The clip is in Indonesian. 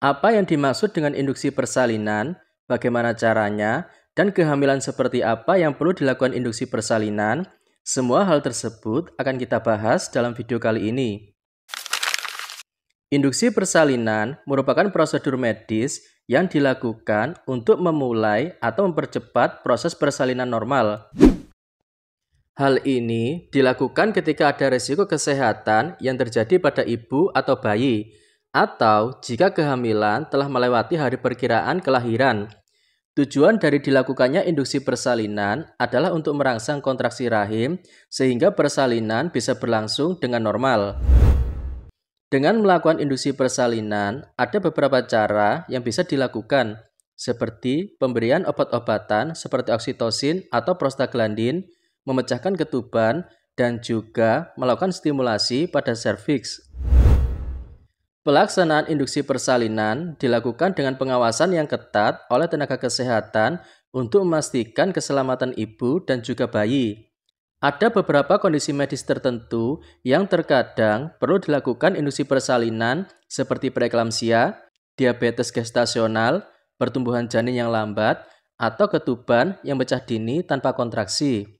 Apa yang dimaksud dengan induksi persalinan, bagaimana caranya, dan kehamilan seperti apa yang perlu dilakukan induksi persalinan, semua hal tersebut akan kita bahas dalam video kali ini. Induksi persalinan merupakan prosedur medis yang dilakukan untuk memulai atau mempercepat proses persalinan normal. Hal ini dilakukan ketika ada resiko kesehatan yang terjadi pada ibu atau bayi, atau jika kehamilan telah melewati hari perkiraan kelahiran. Tujuan dari dilakukannya induksi persalinan adalah untuk merangsang kontraksi rahim sehingga persalinan bisa berlangsung dengan normal. Dengan melakukan induksi persalinan, ada beberapa cara yang bisa dilakukan, seperti pemberian obat-obatan seperti oksitosin atau prostaglandin, memecahkan ketuban, dan juga melakukan stimulasi pada serviks Pelaksanaan induksi persalinan dilakukan dengan pengawasan yang ketat oleh tenaga kesehatan untuk memastikan keselamatan ibu dan juga bayi. Ada beberapa kondisi medis tertentu yang terkadang perlu dilakukan induksi persalinan seperti preeklamsia, diabetes gestasional, pertumbuhan janin yang lambat, atau ketuban yang pecah dini tanpa kontraksi.